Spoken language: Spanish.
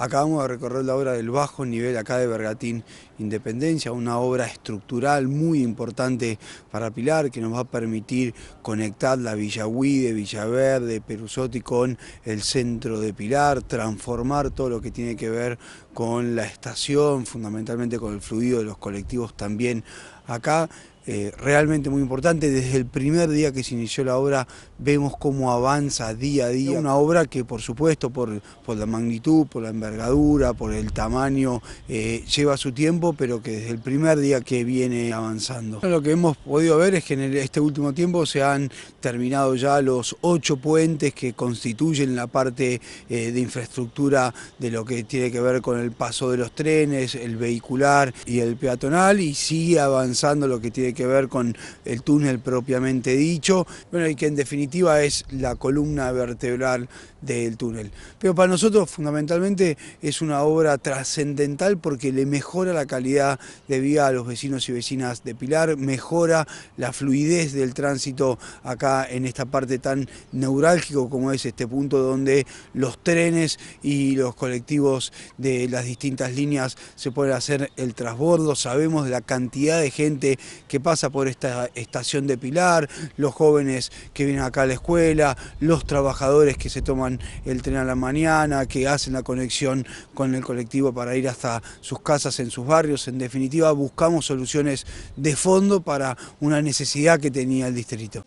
Acabamos de recorrer la obra del bajo nivel acá de Bergatín Independencia, una obra estructural muy importante para Pilar que nos va a permitir conectar la Villa de Villaverde, Perusotti con el centro de Pilar, transformar todo lo que tiene que ver con la estación, fundamentalmente con el fluido de los colectivos también acá. Eh, realmente muy importante, desde el primer día que se inició la obra vemos cómo avanza día a día, una obra que por supuesto por, por la magnitud, por la envergadura, por el tamaño, eh, lleva su tiempo, pero que desde el primer día que viene avanzando. Lo que hemos podido ver es que en este último tiempo se han terminado ya los ocho puentes que constituyen la parte eh, de infraestructura de lo que tiene que ver con el el paso de los trenes, el vehicular y el peatonal, y sigue avanzando lo que tiene que ver con el túnel propiamente dicho, bueno, y que en definitiva es la columna vertebral del túnel. Pero para nosotros fundamentalmente es una obra trascendental porque le mejora la calidad de vida a los vecinos y vecinas de Pilar, mejora la fluidez del tránsito acá en esta parte tan neurálgico como es este punto donde los trenes y los colectivos de la las distintas líneas se puede hacer el transbordo, sabemos de la cantidad de gente que pasa por esta estación de Pilar, los jóvenes que vienen acá a la escuela, los trabajadores que se toman el tren a la mañana, que hacen la conexión con el colectivo para ir hasta sus casas en sus barrios. En definitiva, buscamos soluciones de fondo para una necesidad que tenía el distrito.